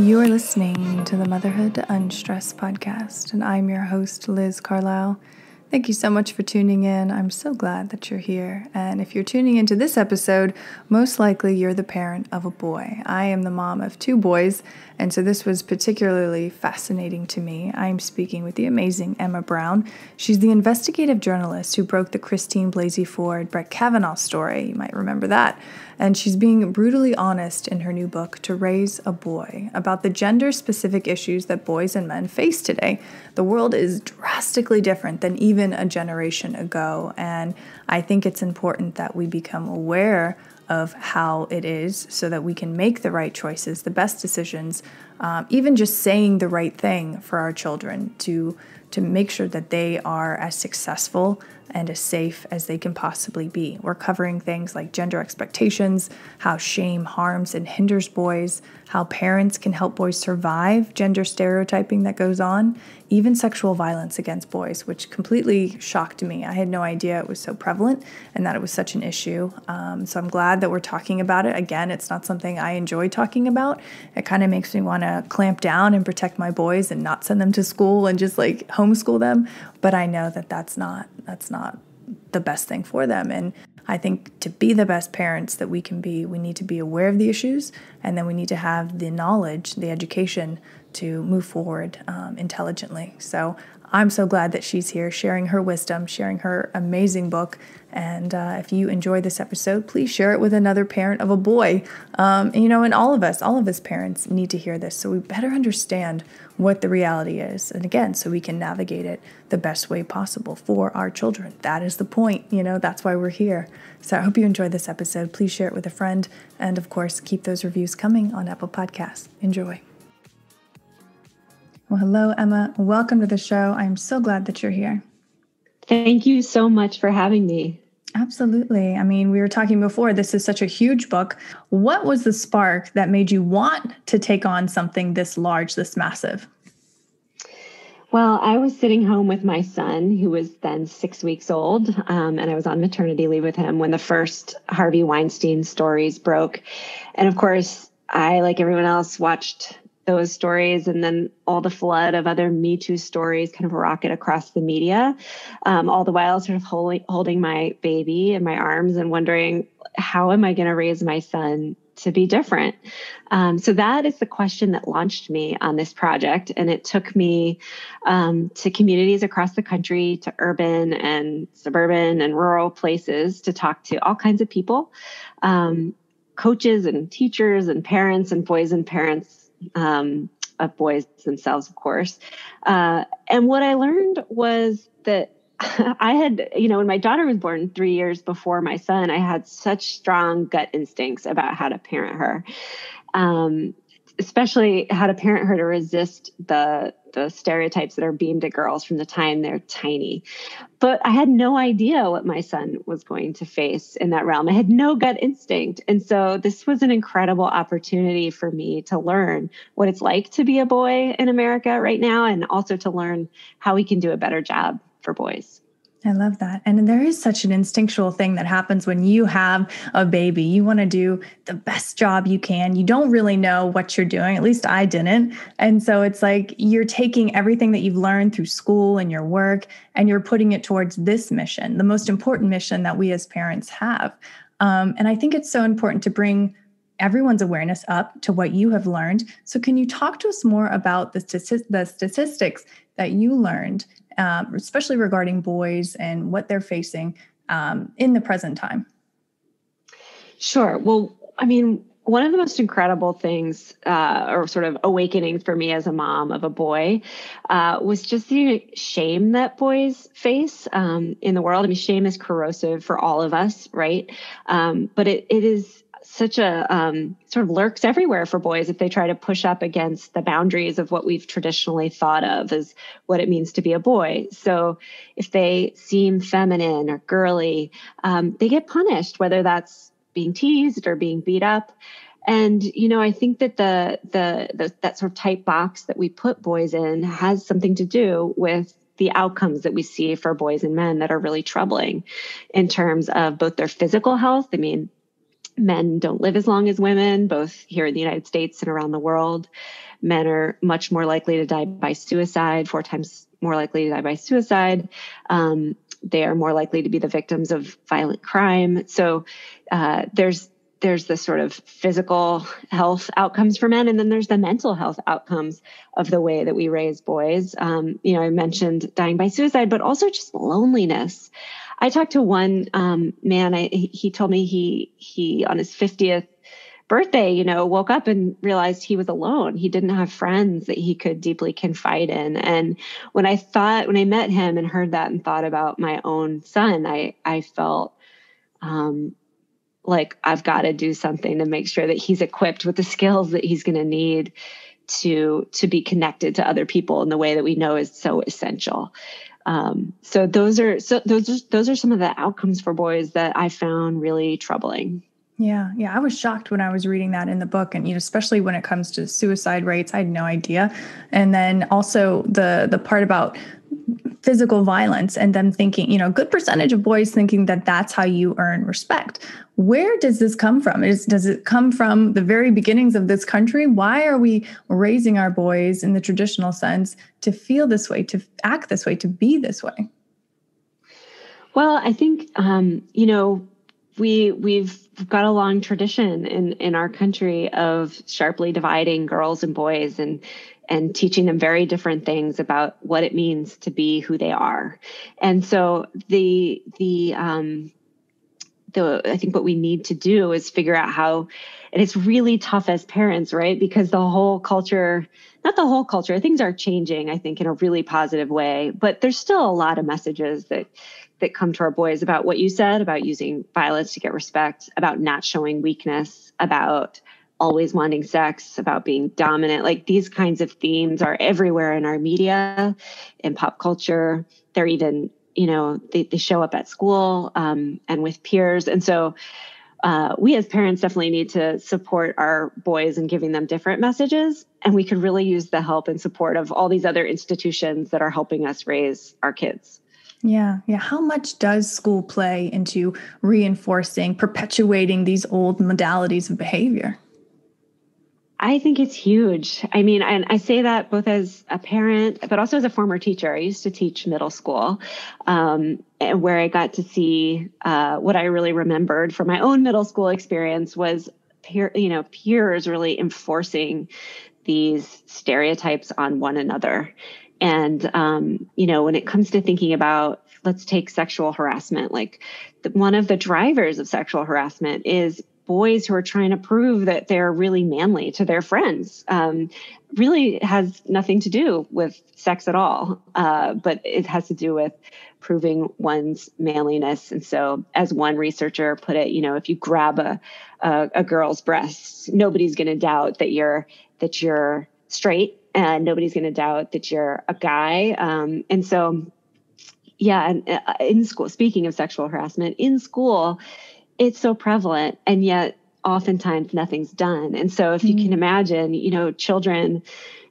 You are listening to the Motherhood Unstressed podcast, and I'm your host, Liz Carlisle. Thank you so much for tuning in. I'm so glad that you're here. And if you're tuning into this episode, most likely you're the parent of a boy. I am the mom of two boys, and so this was particularly fascinating to me. I'm speaking with the amazing Emma Brown. She's the investigative journalist who broke the Christine Blasey Ford Brett Kavanaugh story. You might remember that and she's being brutally honest in her new book, To Raise a Boy, about the gender specific issues that boys and men face today. The world is drastically different than even a generation ago, and I think it's important that we become aware of how it is so that we can make the right choices, the best decisions, um, even just saying the right thing for our children to, to make sure that they are as successful and as safe as they can possibly be. We're covering things like gender expectations, how shame harms and hinders boys, how parents can help boys survive gender stereotyping that goes on, even sexual violence against boys, which completely shocked me. I had no idea it was so prevalent and that it was such an issue. Um, so I'm glad that we're talking about it. Again, it's not something I enjoy talking about. It kind of makes me want to clamp down and protect my boys and not send them to school and just like homeschool them. But I know that that's not that's not not the best thing for them. And I think to be the best parents that we can be, we need to be aware of the issues and then we need to have the knowledge, the education to move forward um, intelligently. So I'm so glad that she's here sharing her wisdom, sharing her amazing book. And uh, if you enjoyed this episode, please share it with another parent of a boy. Um, and, you know, and all of us, all of us parents need to hear this so we better understand what the reality is. And again, so we can navigate it the best way possible for our children. That is the point, you know, that's why we're here. So I hope you enjoyed this episode. Please share it with a friend. And of course, keep those reviews coming on Apple Podcasts. Enjoy. Well, hello, Emma. Welcome to the show. I'm so glad that you're here. Thank you so much for having me. Absolutely. I mean, we were talking before, this is such a huge book. What was the spark that made you want to take on something this large, this massive? Well, I was sitting home with my son, who was then six weeks old, um, and I was on maternity leave with him when the first Harvey Weinstein stories broke. And of course, I, like everyone else, watched those stories and then all the flood of other Me Too stories kind of rocket across the media, um, all the while sort of holding, holding my baby in my arms and wondering, how am I going to raise my son to be different? Um, so that is the question that launched me on this project. And it took me um, to communities across the country, to urban and suburban and rural places to talk to all kinds of people. Um, coaches and teachers and parents and boys and parents um, of boys themselves, of course. Uh, and what I learned was that I had, you know, when my daughter was born three years before my son, I had such strong gut instincts about how to parent her. Um, especially how to parent her to resist the the stereotypes that are beamed at girls from the time they're tiny. But I had no idea what my son was going to face in that realm. I had no gut instinct. And so this was an incredible opportunity for me to learn what it's like to be a boy in America right now and also to learn how we can do a better job for boys. I love that. And there is such an instinctual thing that happens when you have a baby. You want to do the best job you can. You don't really know what you're doing. At least I didn't. And so it's like you're taking everything that you've learned through school and your work and you're putting it towards this mission, the most important mission that we as parents have. Um, and I think it's so important to bring everyone's awareness up to what you have learned. So, can you talk to us more about the, statistics that you learned um, especially regarding boys and what they're facing um, in the present time? Sure. Well, I mean, one of the most incredible things uh, or sort of awakenings for me as a mom of a boy uh, was just the shame that boys face um, in the world i mean shame is corrosive for all of us right um, but it, it is such a um, sort of lurks everywhere for boys if they try to push up against the boundaries of what we've traditionally thought of as what it means to be a boy. So if they seem feminine or girly, um, they get punished, whether that's being teased or being beat up. And you know, I think that the, the the that sort of tight box that we put boys in has something to do with the outcomes that we see for boys and men that are really troubling in terms of both their physical health. I mean, men don't live as long as women, both here in the United States and around the world. Men are much more likely to die by suicide, four times more likely to die by suicide. Um, they are more likely to be the victims of violent crime. So uh, there's there's the sort of physical health outcomes for men, and then there's the mental health outcomes of the way that we raise boys. Um, you know, I mentioned dying by suicide, but also just loneliness. I talked to one um, man. I, he told me he he on his fiftieth birthday, you know, woke up and realized he was alone. He didn't have friends that he could deeply confide in. And when I thought, when I met him and heard that and thought about my own son, I I felt um, like I've got to do something to make sure that he's equipped with the skills that he's going to need to to be connected to other people in the way that we know is so essential. Um, so those are so those are, those are some of the outcomes for boys that I found really troubling. Yeah, yeah, I was shocked when I was reading that in the book, and you know, especially when it comes to suicide rates, I had no idea. And then also the the part about physical violence and them thinking, you know, good percentage of boys thinking that that's how you earn respect. Where does this come from? Is, does it come from the very beginnings of this country? Why are we raising our boys in the traditional sense to feel this way, to act this way, to be this way? Well, I think um, you know we we've got a long tradition in in our country of sharply dividing girls and boys and and teaching them very different things about what it means to be who they are. And so the the um, the I think what we need to do is figure out how and it's really tough as parents, right? Because the whole culture, not the whole culture, things are changing, I think, in a really positive way. But there's still a lot of messages that that come to our boys about what you said about using violence to get respect, about not showing weakness, about always wanting sex, about being dominant. Like these kinds of themes are everywhere in our media, in pop culture. They're even, you know, they, they show up at school um, and with peers. And so uh, we as parents definitely need to support our boys in giving them different messages. And we could really use the help and support of all these other institutions that are helping us raise our kids. Yeah, yeah. How much does school play into reinforcing, perpetuating these old modalities of behavior? I think it's huge. I mean, and I say that both as a parent, but also as a former teacher. I used to teach middle school, um, where I got to see uh, what I really remembered from my own middle school experience was, peer, you know, peers really enforcing these stereotypes on one another. And um, you know, when it comes to thinking about, let's take sexual harassment. Like the, one of the drivers of sexual harassment is boys who are trying to prove that they're really manly to their friends um, really has nothing to do with sex at all, uh, but it has to do with proving one's manliness. And so, as one researcher put it, you know, if you grab a a, a girl's breasts, nobody's going to doubt that you're that you're straight, and nobody's going to doubt that you're a guy. Um, and so, yeah, uh, in school. Speaking of sexual harassment in school it's so prevalent and yet oftentimes nothing's done. And so if mm-hmm. you can mm. imagine, you know, children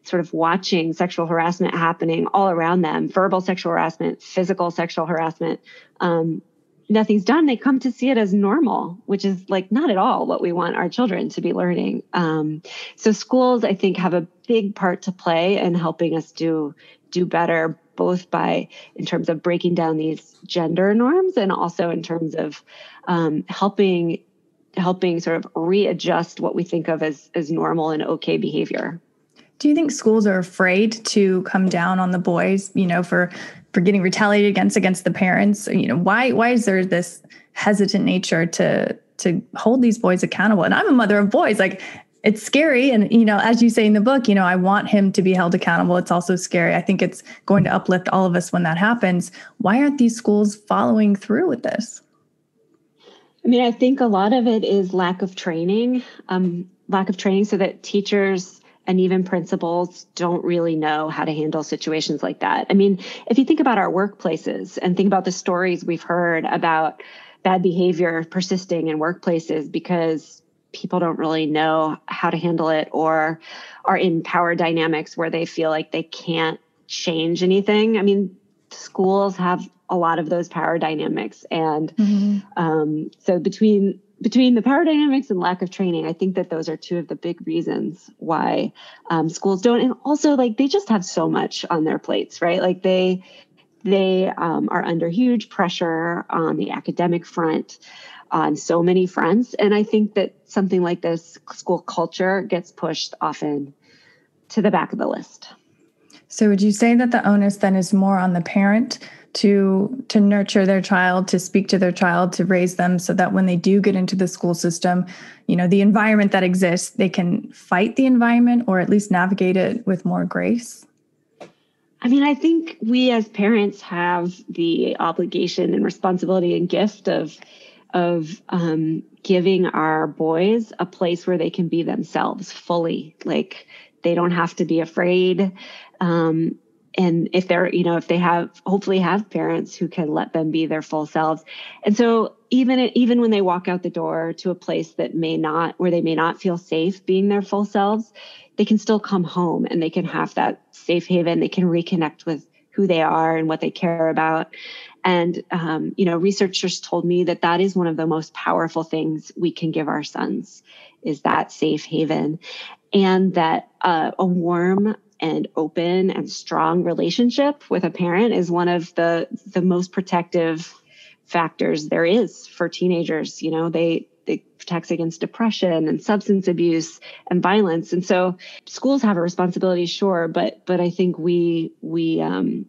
sort of watching sexual harassment happening all around them verbal sexual harassment physical sexual harassment um, nothing's done, they come to see it as normal, which is like not at all what we want our children to be learning. Um, so schools, I think, have a big part to play in helping us do do better, both by in terms of breaking down these gender norms, and also in terms of um, helping helping sort of readjust what we think of as as normal and okay behavior. Do you think schools are afraid to come down on the boys, you know, for for getting retaliated against against the parents? You know, why why is there this hesitant nature to to hold these boys accountable? And I'm a mother of boys, like it's scary and you know as you say in the book you know i want him to be held accountable it's also scary i think it's going to uplift all of us when that happens why aren't these schools following through with this i mean i think a lot of it is lack of training um, lack of training so that teachers and even principals don't really know how to handle situations like that. I mean, if you think about our workplaces and think about the stories we've heard about bad behavior persisting in workplaces because people don't really know how to handle it or are in power dynamics where they feel like they can't change anything. I mean, schools have a lot of those power dynamics. And mm-hmm. um, so between between the power dynamics and lack of training, I think that those are two of the big reasons why um, schools don't. And also, like they just have so much on their plates, right? Like they they um, are under huge pressure on the academic front, on so many fronts. And I think that something like this school culture gets pushed often to the back of the list. So, would you say that the onus then is more on the parent to to nurture their child to speak to their child to raise them so that when they do get into the school system you know the environment that exists they can fight the environment or at least navigate it with more grace I mean, I think we as parents have the obligation and responsibility and gift of of um, giving our boys a place where they can be themselves fully. Like they don't have to be afraid. Um, and if they're you know if they have hopefully have parents who can let them be their full selves and so even even when they walk out the door to a place that may not where they may not feel safe being their full selves they can still come home and they can have that safe haven they can reconnect with who they are and what they care about and um, you know researchers told me that that is one of the most powerful things we can give our sons is that safe haven and that uh, a warm and open and strong relationship with a parent is one of the the most protective factors there is for teenagers you know they it protects against depression and substance abuse and violence and so schools have a responsibility sure but but i think we we um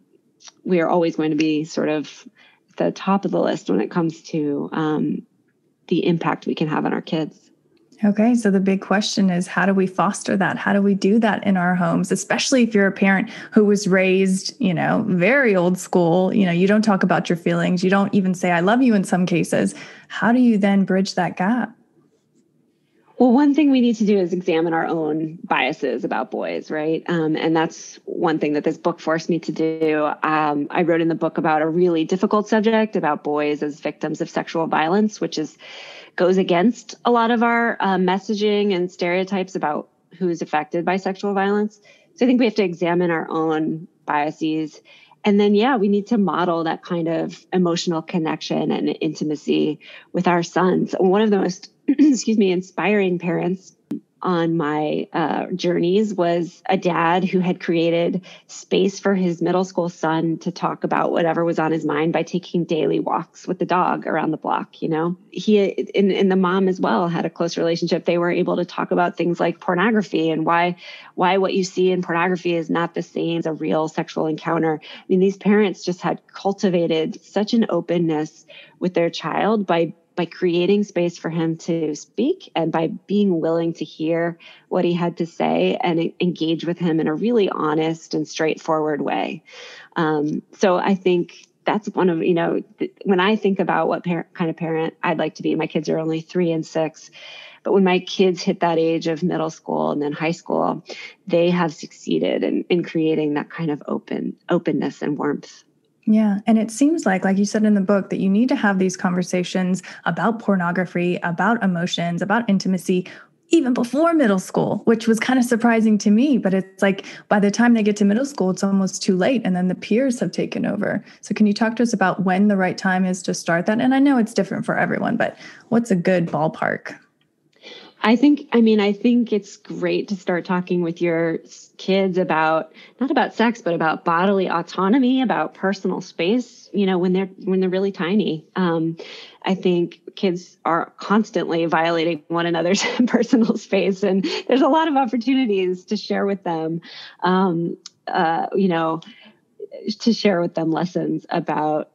we are always going to be sort of the top of the list when it comes to um the impact we can have on our kids Okay, so the big question is how do we foster that? How do we do that in our homes, especially if you're a parent who was raised, you know, very old school, you know, you don't talk about your feelings, you don't even say I love you in some cases. How do you then bridge that gap? Well, one thing we need to do is examine our own biases about boys, right? Um, and that's one thing that this book forced me to do. Um, I wrote in the book about a really difficult subject about boys as victims of sexual violence, which is goes against a lot of our uh, messaging and stereotypes about who is affected by sexual violence. So I think we have to examine our own biases. And then, yeah, we need to model that kind of emotional connection and intimacy with our sons. One of the most, excuse me, inspiring parents on my uh, journeys was a dad who had created space for his middle school son to talk about whatever was on his mind by taking daily walks with the dog around the block. You know, he and, and the mom as well had a close relationship. They were able to talk about things like pornography and why why what you see in pornography is not the same as a real sexual encounter. I mean, these parents just had cultivated such an openness with their child by by creating space for him to speak and by being willing to hear what he had to say and engage with him in a really honest and straightforward way. Um, so I think that's one of you know th- when I think about what kind of parent I'd like to be. My kids are only three and six. But when my kids hit that age of middle school and then high school, they have succeeded in, in creating that kind of open openness and warmth. Yeah. And it seems like, like you said in the book, that you need to have these conversations about pornography, about emotions, about intimacy, even before middle school, which was kind of surprising to me. But it's like by the time they get to middle school, it's almost too late. And then the peers have taken over. So, can you talk to us about when the right time is to start that? And I know it's different for everyone, but what's a good ballpark? I think, I mean, I think it's great to start talking with your kids about not about sex, but about bodily autonomy, about personal space. You know, when they're when they're really tiny, um, I think kids are constantly violating one another's personal space, and there's a lot of opportunities to share with them. Um, uh, you know, to share with them lessons about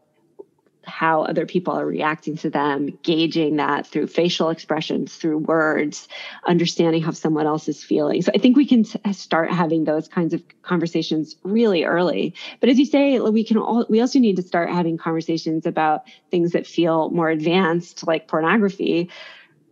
how other people are reacting to them, gauging that through facial expressions, through words, understanding how someone else is feeling. So I think we can start having those kinds of conversations really early. But as you say, we can all, we also need to start having conversations about things that feel more advanced, like pornography,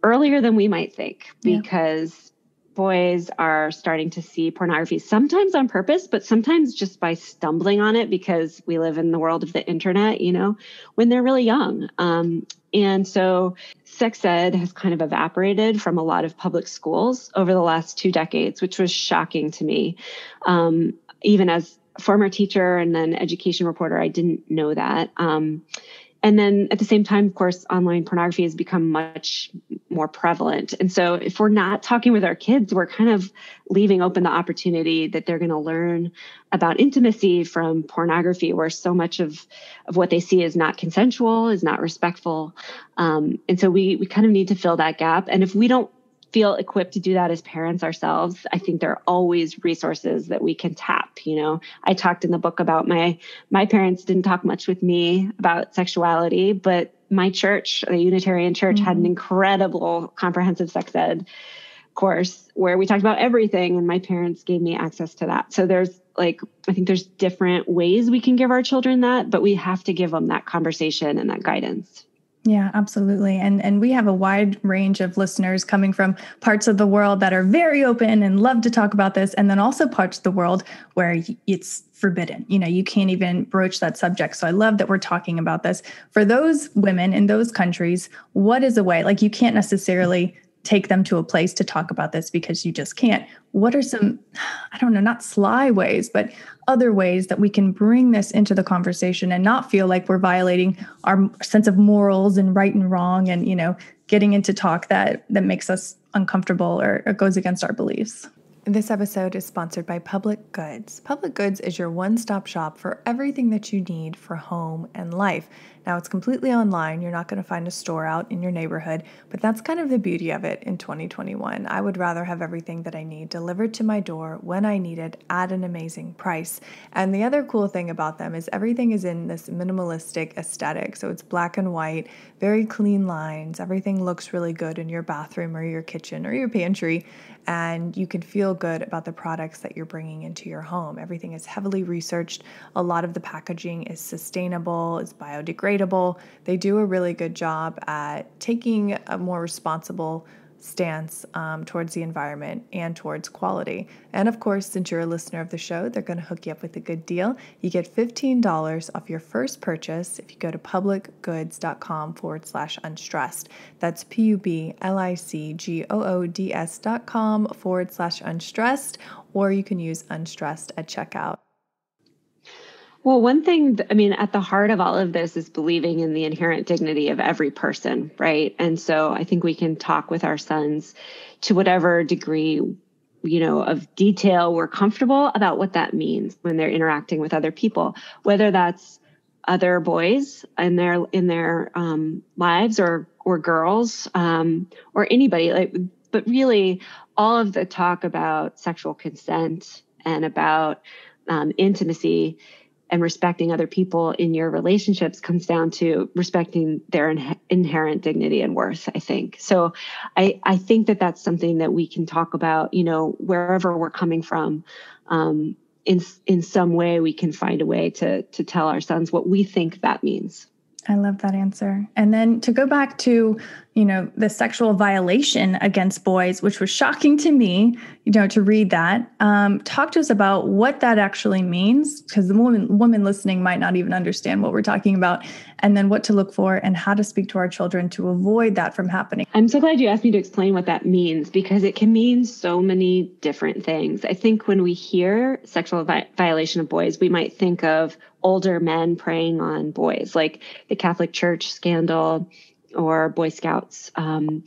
earlier than we might think, because yeah boys are starting to see pornography sometimes on purpose but sometimes just by stumbling on it because we live in the world of the internet you know when they're really young um, and so sex ed has kind of evaporated from a lot of public schools over the last two decades which was shocking to me um, even as former teacher and then education reporter i didn't know that um, and then at the same time of course online pornography has become much more prevalent and so if we're not talking with our kids we're kind of leaving open the opportunity that they're going to learn about intimacy from pornography where so much of of what they see is not consensual is not respectful um, and so we we kind of need to fill that gap and if we don't feel equipped to do that as parents ourselves, I think there are always resources that we can tap. You know, I talked in the book about my my parents didn't talk much with me about sexuality, but my church, the Unitarian Church, mm-hmm. had an mm-hmm. incredible comprehensive sex ed course where we talked about everything and my parents gave me access to that. So there's like I think there's different ways we can give our children that, but we have to give them that conversation and that guidance. Yeah, absolutely. And and we have a wide range of listeners coming from parts of the world that are very open and love to talk about this and then also parts of the world where it's forbidden. You know, you can't even broach that subject. So I love that we're talking about this. For those women in those countries, what is a way? Like you can't necessarily take them to a place to talk about this because you just can't. What are some, I don't know, not sly ways, but other ways that we can bring this into the conversation and not feel like we're violating our sense of morals and right and wrong and, you know, getting into talk that that makes us uncomfortable or, or goes against our beliefs. This episode is sponsored by Public Goods. Public Goods is your one stop shop for everything that you need for home and life. Now it's completely online. You're not going to find a store out in your neighborhood, but that's kind of the beauty of it in 2021. I would rather have everything that I need delivered to my door when I need it at an amazing price. And the other cool thing about them is everything is in this minimalistic aesthetic. So it's black and white, very clean lines. Everything looks really good in your bathroom or your kitchen or your pantry. And you can feel good about the products that you're bringing into your home. Everything is heavily researched. A lot of the packaging is sustainable, it's biodegradable they do a really good job at taking a more responsible stance um, towards the environment and towards quality. And of course, since you're a listener of the show, they're going to hook you up with a good deal. You get $15 off your first purchase if you go to publicgoods.com forward slash unstressed. That's P U B L I C G O O D S.com forward slash unstressed, or you can use unstressed at checkout. Well, one thing, I mean, at the heart of all of this is believing in the inherent dignity of every person, right? And so I think we can talk with our sons to whatever degree, you know, of detail we're comfortable about what that means when they're interacting with other people, whether that's other boys in their in their um, lives or or girls um, or anybody like but really all of the talk about sexual consent and about um, intimacy and respecting other people in your relationships comes down to respecting their in- inherent dignity and worth i think so i i think that that's something that we can talk about you know wherever we're coming from um, in in some way we can find a way to to tell our sons what we think that means I love that answer. And then to go back to, you know, the sexual violation against boys, which was shocking to me, you know, to read that. Um, talk to us about what that actually means, because the woman woman listening might not even understand what we're talking about, and then what to look for and how to speak to our children to avoid that from happening. I'm so glad you asked me to explain what that means because it can mean so many different things. I think when we hear sexual vi- violation of boys, we might think of older men preying on boys, like the Catholic Church scandal or Boy Scouts. Um,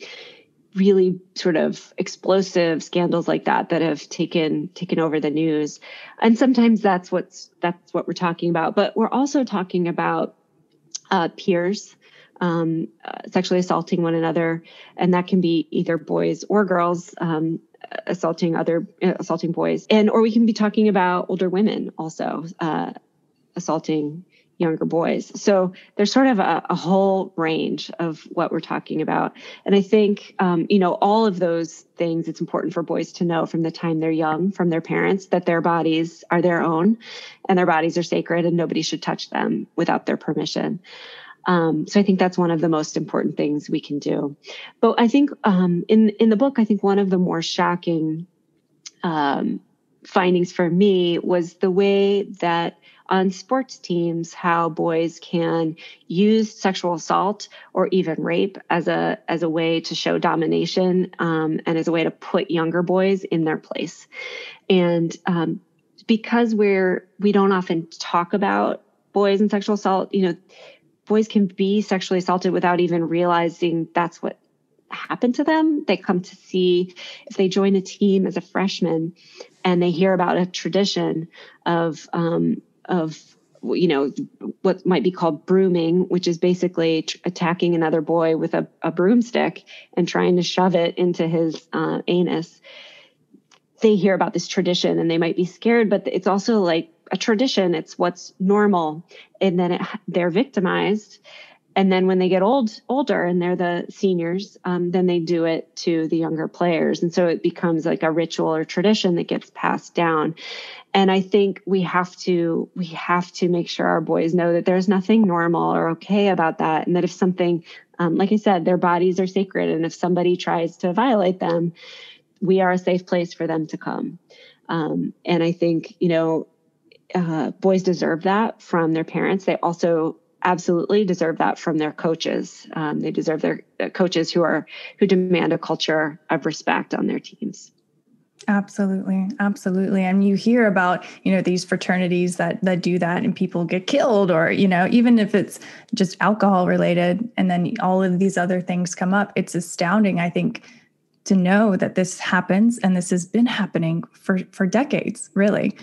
really sort of explosive scandals like that that have taken taken over the news and sometimes that's what's that's what we're talking about but we're also talking about uh, peers um, uh, sexually assaulting one another and that can be either boys or girls um, assaulting other uh, assaulting boys and or we can be talking about older women also uh, assaulting younger boys. So there's sort of a, a, whole range of what we're talking about. And I think, um, you know, all of those things, it's important for boys to know from the time they're young, from their parents, that their bodies are their own and their bodies are sacred and nobody should touch them without their permission. Um, so I think that's one of the most important things we can do. But I think um, in in the book, I think one of the more shocking um, findings for me was the way that on sports teams how boys can use sexual assault or even rape as a as a way to show domination um, and as a way to put younger boys in their place and um, because we're we don't often talk about boys and sexual assault you know boys can be sexually assaulted without even realizing that's what happen to them. They come to see if they join a team as a freshman and they hear about a tradition of um, of you know what might be called brooming, which is basically attacking another boy with a, a, broomstick and trying to shove it into his uh, anus. They hear about this tradition and they might be scared, but it's also like a tradition. It's what's normal, and then it, they're victimized and then when they get old older and they're the seniors um, then they do it to the younger players and so it becomes like a ritual or tradition that gets passed down and i think we have to we have to make sure our boys know that there's nothing normal or okay about that and that if something um, like i said their bodies are sacred and if somebody tries to violate them we are a safe place for them to come um, and i think you know uh, boys deserve that from their parents they also absolutely deserve that from their coaches. Um, they deserve their, their coaches who are who demand a culture of respect on their teams. Absolutely, absolutely. And you hear about, you know, these fraternities that that do that and people get killed or, you know, even if it's just alcohol related and then all of these other things come up, it's astounding I think to know that this happens and this has been happening for for decades, really.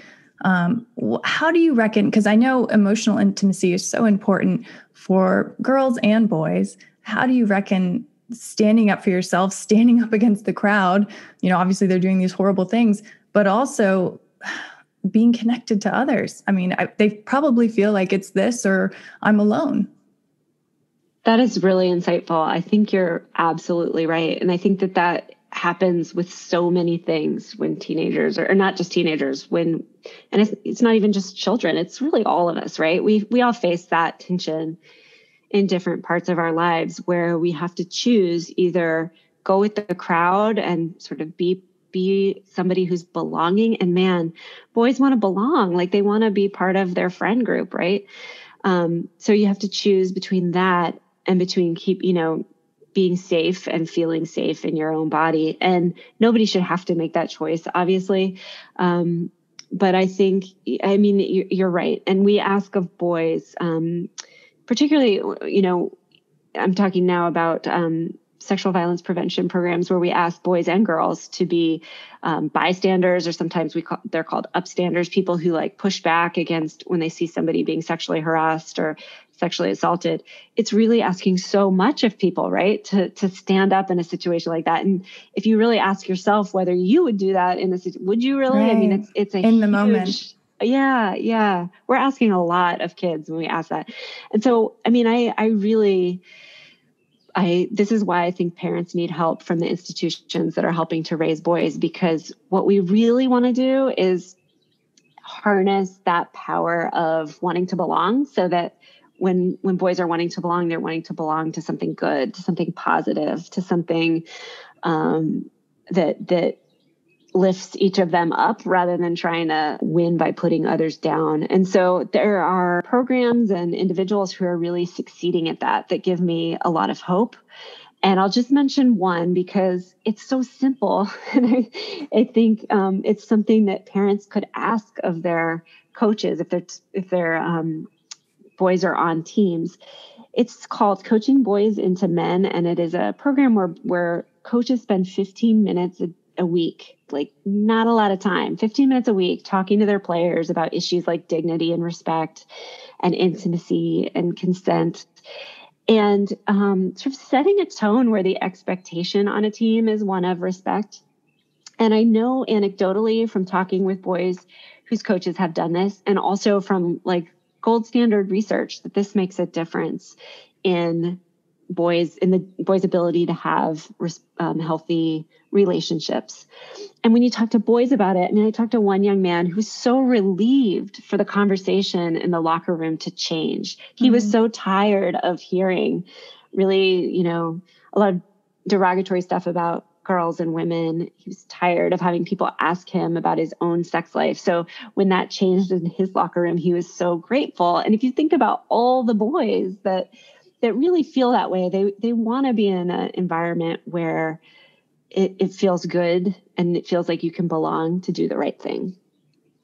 Um, how do you reckon? Because I know emotional intimacy is so important for girls and boys. How do you reckon standing up for yourself, standing up against the crowd? You know, obviously they're doing these horrible things, but also being connected to others. I mean, I, they probably feel like it's this or I'm alone. That is really insightful. I think you're absolutely right. And I think that that happens with so many things when teenagers or, or not just teenagers when and it's, it's not even just children it's really all of us right we we all face that tension in different parts of our lives where we have to choose either go with the crowd and sort of be be somebody who's belonging and man boys want to belong like they want to be part of their friend group right um, so you have to choose between that and between keep you know being safe and feeling safe in your own body. And nobody should have to make that choice, obviously. Um, but I think, I mean, you're right. And we ask of boys, um, particularly, you know, I'm talking now about um, sexual violence prevention programs where we ask boys and girls to be um, bystanders, or sometimes we call, they're called upstanders, people who like push back against when they see somebody being sexually harassed or sexually assaulted it's really asking so much of people right to to stand up in a situation like that and if you really ask yourself whether you would do that in a would you really right. i mean it's it's a in the moment yeah yeah we're asking a lot of kids when we ask that and so i mean i i really I this is why I think parents need help from the institutions that are helping to raise boys because what we really want to do is harness that power of wanting to belong so that when when boys are wanting to belong, they're wanting to belong to something good, to something positive, to something um, that that lifts each of them up rather than trying to win by putting others down. And so there are programs and individuals who are really succeeding at that that give me a lot of hope. And I'll just mention one because it's so simple. And I, I think um, it's something that parents could ask of their coaches if they're if they're um, boys are on teams. It's called Coaching Boys into Men, and it is a program where where coaches spend 15 minutes a, a week, like not a lot of time, 15 minutes a week talking to their players about issues like dignity and respect and intimacy and consent and um, sort of setting a tone where the expectation on a team is one of respect. And I know anecdotally from talking with boys whose coaches have done this, and also from like gold standard research that this makes a difference in boys in the boys ability to have um, healthy relationships and when you talk to boys about it i mean i talked to one young man who was so relieved for the conversation in the locker room to change he mm-hmm. was so tired of hearing really you know a lot of derogatory stuff about girls and women. He was tired of having people ask him about his own sex life. So when that changed in his locker room, he was so grateful. And if you think about all the boys that that really feel that way, they they want to be in an environment where it, it feels good and it feels like you can belong to do the right thing.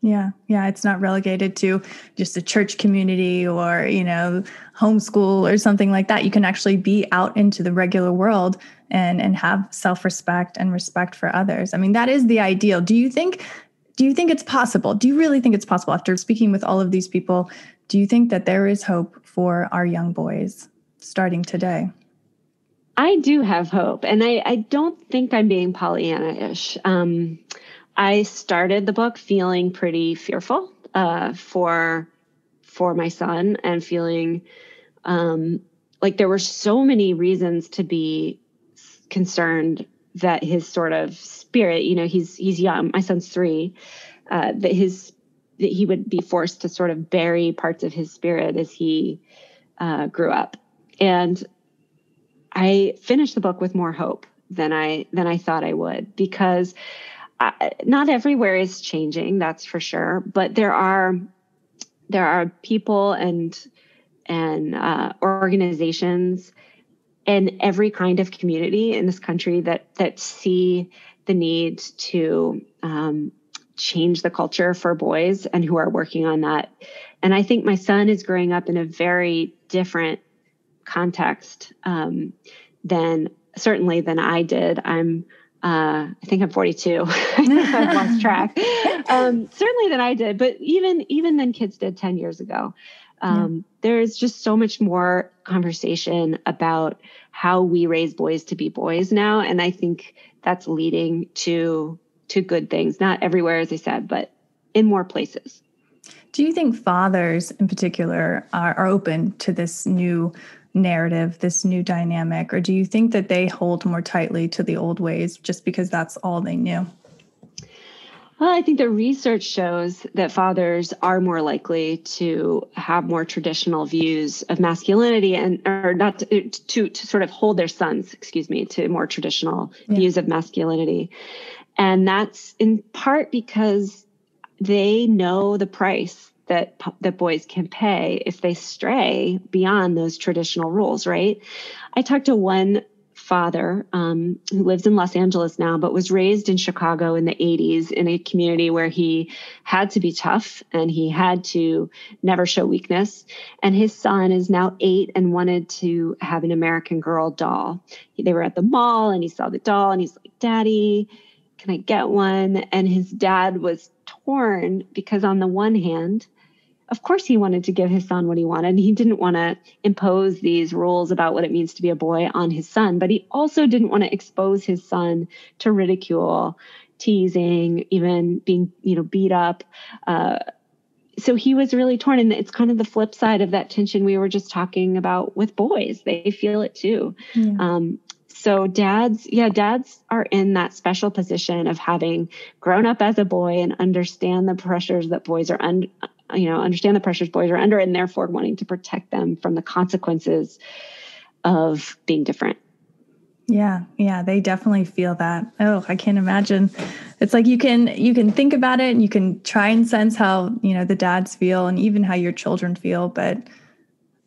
Yeah, yeah, it's not relegated to just a church community or, you know, homeschool or something like that. You can actually be out into the regular world and and have self-respect and respect for others. I mean, that is the ideal. Do you think do you think it's possible? Do you really think it's possible after speaking with all of these people, do you think that there is hope for our young boys starting today? I do have hope, and I, I don't think I'm being Pollyanna ish. Um, I started the book feeling pretty fearful uh, for for my son and feeling um, like there were so many reasons to be concerned that his sort of spirit, you know, he's he's young. My son's three. Uh, that his that he would be forced to sort of bury parts of his spirit as he uh, grew up. And I finished the book with more hope than I than I thought I would because not everywhere is changing, that's for sure, but there are there are people and and uh, organizations in every kind of community in this country that that see the need to um, change the culture for boys and who are working on that. And I think my son is growing up in a very different context um, than certainly than I did. I'm uh, I think I'm 42. I've lost track. Um, certainly than I did, but even even than kids did 10 years ago. Um, yeah. There is just so much more conversation about how we raise boys to be boys now, and I think that's leading to to good things. Not everywhere, as I said, but in more places. Do you think fathers, in particular, are, are open to this new narrative, this new dynamic? Or do you think that they hold more tightly to the old ways just because that's all they knew? Well, I think the research shows that fathers are more likely to have more traditional views of masculinity and or not to, to, to sort of hold their sons, excuse me, to more traditional yeah. views of masculinity. And that's in part because they know the price that that boys can pay if they stray beyond those traditional rules, right? I talked to one father um, who lives in Los Angeles now, but was raised in Chicago in the 80s in a community where he had to be tough and he had to never show weakness. And his son is now eight and wanted to have an American Girl doll. They were at the mall and he saw the doll and he's like, Daddy, can I get one? And his dad was torn because, on the one hand, of course he wanted to give his son what he wanted. He didn't want to impose these rules about what it means to be a boy on his son, but he also didn't want to expose his son to ridicule, teasing, even being, you know, beat up. Uh, so he was really torn and it's kind of the flip side of that tension we were just talking about with boys they feel it too yeah. um, so dads yeah dads are in that special position of having grown up as a boy and understand the pressures that boys are un- you know understand the pressures boys are under and therefore wanting to protect them from the consequences of being different yeah yeah they definitely feel that oh i can't imagine it's like you can you can think about it and you can try and sense how you know the dads feel and even how your children feel but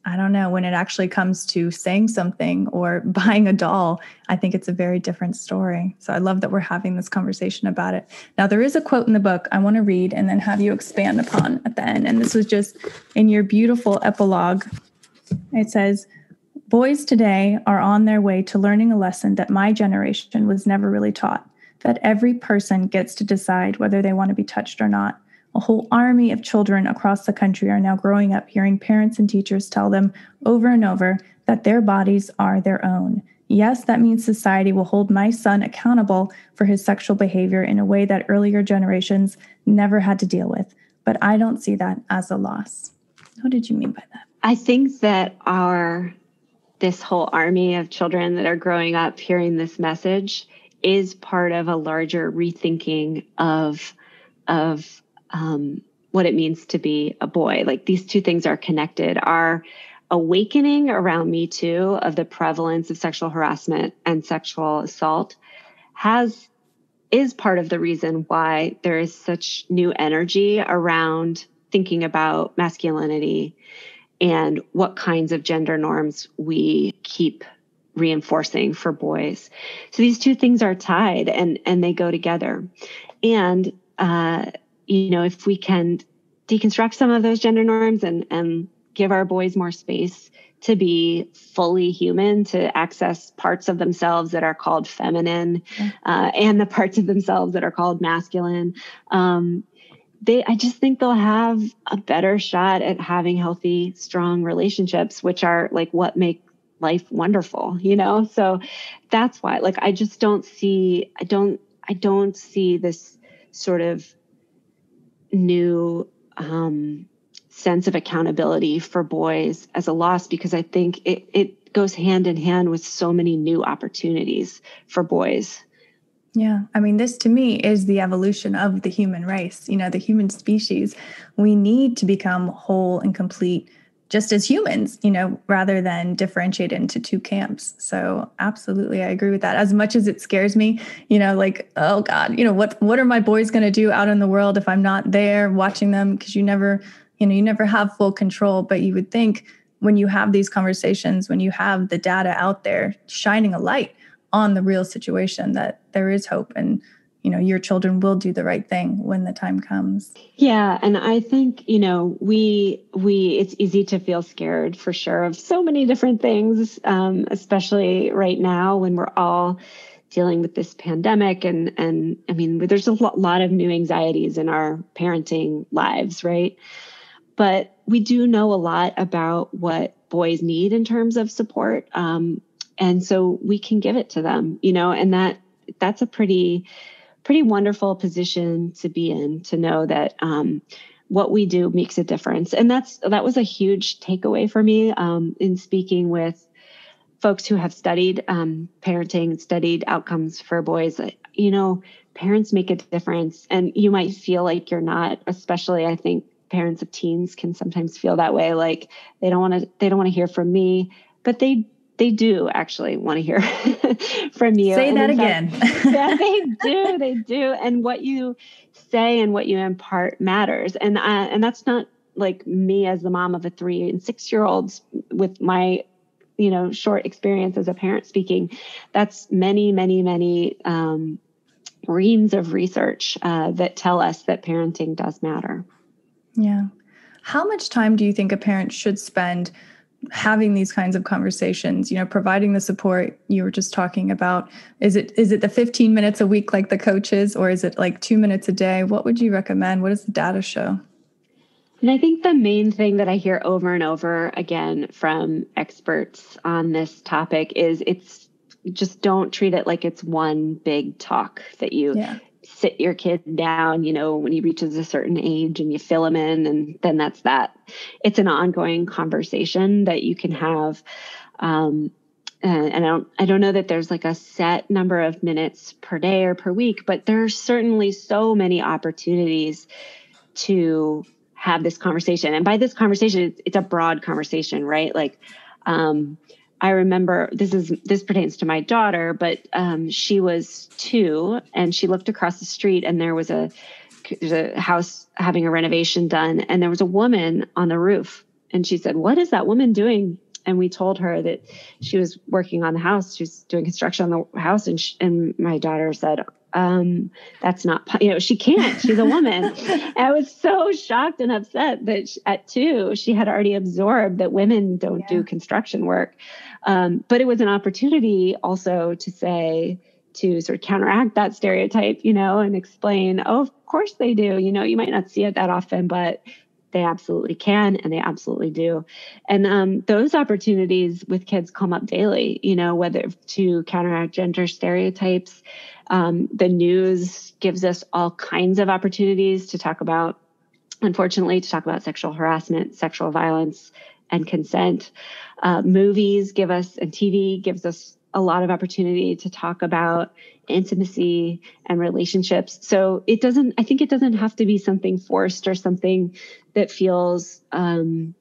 I don't know, when it actually comes to saying something or buying a doll, I think it's a very different story. So I love that we're having this conversation about it. Now, there is a quote in the book I want to read and then have you expand upon at the end. And this was just in your beautiful epilogue. It says, Boys today are on their way to learning a lesson that my generation was never really taught that every person gets to decide whether they want to be touched or not. A whole army of children across the country are now growing up hearing parents and teachers tell them over and over that their bodies are their own. Yes, that means society will hold my son accountable for his sexual behavior in a way that earlier generations never had to deal with. But I don't see that as a loss. What did you mean by that? I think that our this whole army of children that are growing up hearing this message is part of a larger rethinking of of um, what it means to be a boy. Like these two things are connected. Our awakening around Me Too of the prevalence of sexual harassment and sexual assault has is part of the reason why there is such new energy around thinking about masculinity and what kinds of gender norms we keep reinforcing for boys. So these two things are tied and and they go together. And uh, you know, if we can deconstruct some of those gender norms and, and give our boys more space to be fully human, to access parts of themselves that are called feminine, uh, and the parts of themselves that are called masculine. Um, they, I just think they'll have a better shot at having healthy, strong relationships, which are like what make life wonderful, you know? So that's why, like, I just don't see, I don't, I don't see this sort of new um, sense of accountability for boys as a loss because I think it it goes hand in hand with so many new opportunities for boys. Yeah. I mean, this to me is the evolution of the human race, you know, the human species. We need to become whole and complete just as humans, you know, rather than differentiate into two camps. So absolutely, I agree with that. As much as it scares me, you know, like oh god, you know what what are my boys going to do out in the world if I'm not there watching them? Because you never, you know, you never have full control. But you would think when you have these conversations, when you have the data out there shining a light on the real situation, that there is hope and you know your children will do the right thing when the time comes yeah and i think you know we we it's easy to feel scared for sure of so many different things um, especially right now when we're all dealing with this pandemic and and i mean there's a lot of new anxieties in our parenting lives right but we do know a lot about what boys need in terms of support um, and so we can give it to them you know and that that's a pretty pretty wonderful position to be in to know that um, what we do makes a difference and that's that was a huge takeaway for me um, in speaking with folks who have studied um, parenting studied outcomes for boys you know parents make a difference and you might feel like you're not especially i think parents of teens can sometimes feel that way like they don't want to they don't want to hear from me but they they do actually want to hear from you. Say and that again. yeah, they do. They do. And what you say and what you impart matters. And I, uh, and that's not like me as the mom of a three and six year olds with my you know short experience as a parent speaking. That's many, many, many um, reams of research uh, that tell us that parenting does matter. Yeah. How much time do you think a parent should spend? having these kinds of conversations you know providing the support you were just talking about is it is it the 15 minutes a week like the coaches or is it like 2 minutes a day what would you recommend what does the data show and I think the main thing that I hear over and over again from experts on this topic is it's just don't treat it like it's one big talk that you yeah sit your kid down, you know, when he reaches a certain age and you fill him in, and then that's that. It's an ongoing conversation that you can have. Um, and, I don't, I don't know that there's like a set number of minutes per day or per week, but there's certainly so many opportunities to have this conversation. And by this conversation, it's, it's a broad conversation, right? Like, um, I remember this is this pertains to my daughter, but um, she was two and she looked across the street and there was a there's a house having a renovation done and there was a woman on the roof and she said, "What is that woman doing?" And we told her that she was working on the house, she was doing construction on the house, and she, and my daughter said, um, that's not, you know, she can't, she's a woman. I was so shocked and upset that she, at two, she had already absorbed that women don't yeah. do construction work. Um, but it was an opportunity also to say, to sort of counteract that stereotype, you know, and explain, oh, of course they do. You know, you might not see it that often, but they absolutely can and they absolutely do. And um, those opportunities with kids come up daily, you know, whether to counteract gender stereotypes, um, the news gives us all kinds of opportunities to talk about, unfortunately, to talk about sexual harassment, sexual violence, and consent. Uh, movies give us, and TV gives us a lot of opportunity to talk about intimacy and relationships. So it doesn't, I think it doesn't have to be something forced or something that feels, um,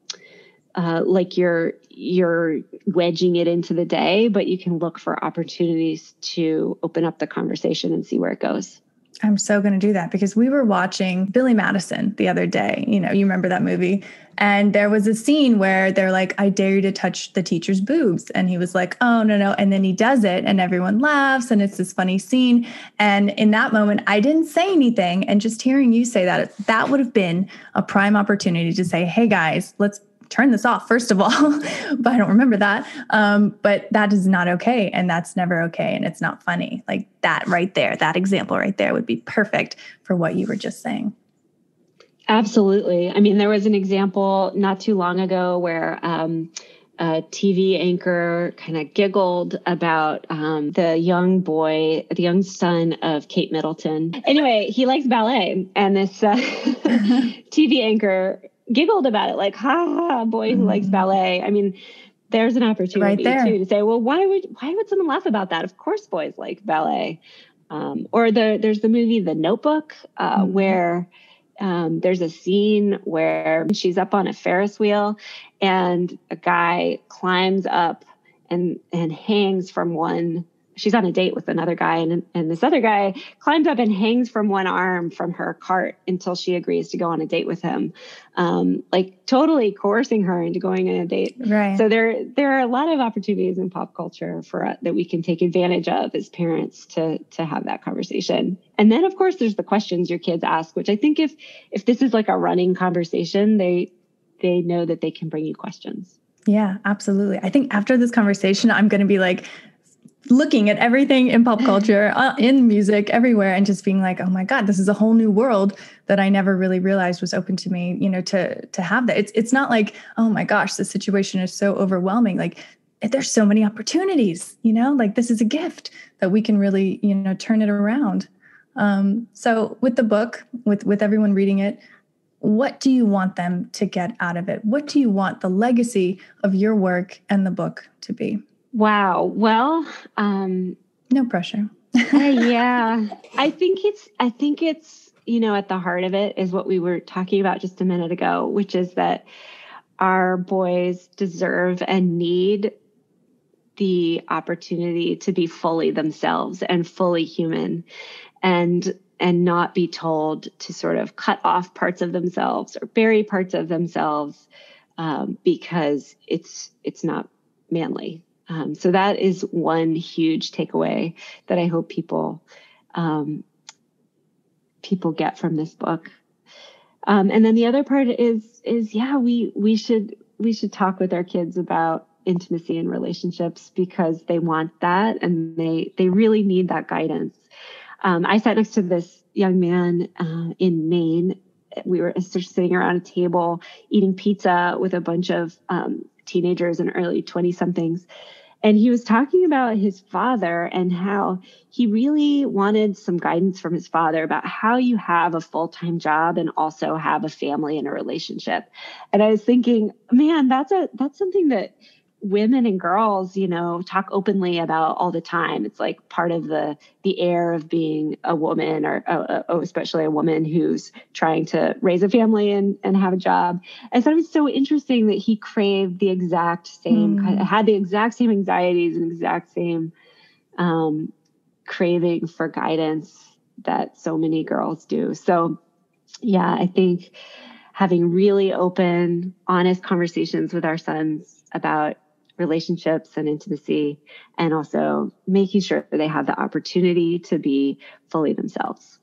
uh, like you're you're wedging it into the day, but you can look for opportunities to open up the conversation and see where it goes. I'm so going to do that because we were watching Billy Madison the other day. You know, you remember that movie? And there was a scene where they're like, I dare you to touch the teacher's boobs. And he was like, oh, no, no. And then he does it and everyone laughs and it's this funny scene. And in that moment, I didn't say anything. And just hearing you say that, that would have been a prime opportunity to say, hey guys, let's turn this off first of all but i don't remember that um, but that is not okay and that's never okay and it's not funny like that right there that example right there would be perfect for what you were just saying absolutely i mean there was an example not too long ago where um, a TV anchor kind of giggled about um, the young boy, the young son of Kate Middleton. Anyway, he likes ballet, and this uh, TV anchor giggled about it, like, ha ha, boy who likes mm-hmm. ballet. I mean, there's an opportunity right too to say, well, why would why would someone laugh about that? Of course, boys like ballet. Um, or the there's the movie The Notebook uh, mm-hmm. where um, there's a scene where she's up on a Ferris wheel and a guy climbs up and and hangs from one she's on a date with another guy and, and this other guy climbs up and hangs from one arm from her cart until she agrees to go on a date with him um, like totally coercing her into going on a date right so there there are a lot of opportunities in pop culture for uh, that we can take advantage of as parents to to have that conversation and then of course there's the questions your kids ask which i think if if this is like a running conversation they they know that they can bring you questions yeah, absolutely. I think after this conversation, I'm going to be like, looking at everything in pop mm. culture, uh, in music, everywhere, and just being like, "Oh my god, this is a whole new world that I never really realized was open to me." You know, to to have that. It's it's not like, "Oh my gosh, this situation is so overwhelming." Like eh, there's so many opportunities. You know, like this is a gift that we can really you know turn it around. Um, so with the book, with with everyone reading it. What do you want them to get out of it? What do you want the legacy of your work and the book to be? Wow. Well, um, no pressure. uh, yeah. I think it's, I think it's, you know, at the heart of it is what we were talking about just a minute ago, which is that our boys deserve and need the opportunity to be fully themselves and fully human and and not be told to sort of cut off parts of themselves or bury parts of themselves um, because it's it's not manly um, so that is one huge takeaway that I hope people um, people get from this book. Um, and then the other part is is yeah we we should we should talk with our kids about intimacy and relationships because they want that and they they really need that guidance. Um, I sat next to this young man uh, in Maine. We were sitting around a table eating pizza with a bunch of um, teenagers and early 20 somethings and he was talking about his father and how he really wanted some guidance from his father about how you have a full-time job and also have a family and a relationship and i was thinking man that's a that's something that women and girls you know talk openly about all the time it's like part of the the air of being a woman or uh, uh, oh, especially a woman who's trying to raise a family and and have a job i thought it was so interesting that he craved the exact same mm. had the exact same anxieties and exact same um, craving for guidance that so many girls do so yeah i think having really open honest conversations with our sons about relationships and intimacy, and also making sure that they have the opportunity to be fully themselves.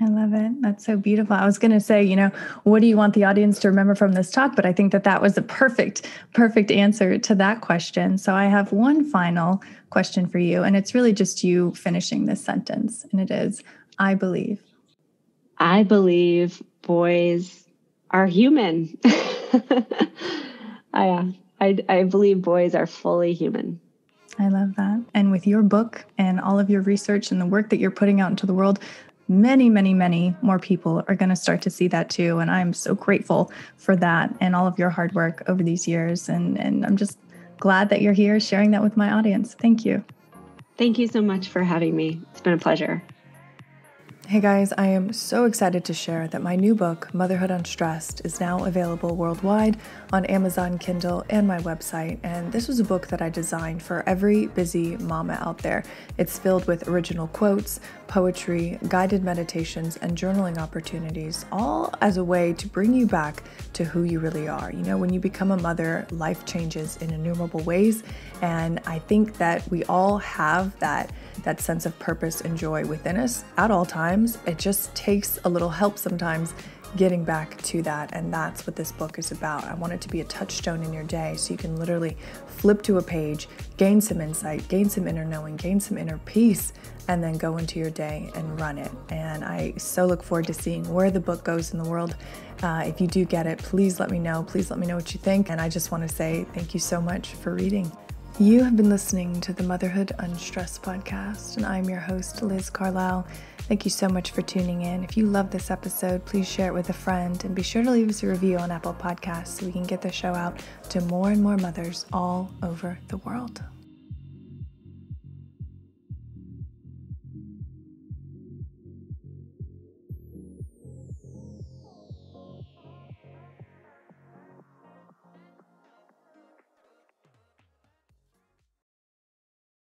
I love it. That's so beautiful. I was going to say, you know, what do you want the audience to remember from this talk? But I think that that was a perfect, perfect answer to that question. So I have one final question for you, and it's really just you finishing this sentence. And it is I believe. I believe boys are human. I, uh, I, I believe boys are fully human. I love that. And with your book and all of your research and the work that you're putting out into the world, many, many, many more people are going to start to see that too. And I'm so grateful for that and all of your hard work over these years. And, and I'm just glad that you're here sharing that with my audience. Thank you. Thank you so much for having me. It's been a pleasure. Hey guys, I am so excited to share that my new book, Motherhood Unstressed, is now available worldwide on Amazon Kindle and my website. And this was a book that I designed for every busy mama out there. It's filled with original quotes, poetry, guided meditations, and journaling opportunities, all as a way to bring you back to who you really are. You know, when you become a mother, life changes in innumerable ways. And I think that we all have that, that sense of purpose and joy within us at all times times. It just takes a little help sometimes getting back to that. And that's what this book is about. I want it to be a touchstone in your day so you can literally flip to a page, gain some insight, gain some inner knowing, gain some inner peace, and then go into your day and run it. And I so look forward to seeing where the book goes in the world. Uh, if you do get it, please let me know. Please let me know what you think. And I just want to say thank you so much for reading. You have been listening to the Motherhood Unstressed podcast, and I'm your host, Liz Carlisle. Thank you so much for tuning in. If you love this episode, please share it with a friend and be sure to leave us a review on Apple Podcasts so we can get the show out to more and more mothers all over the world.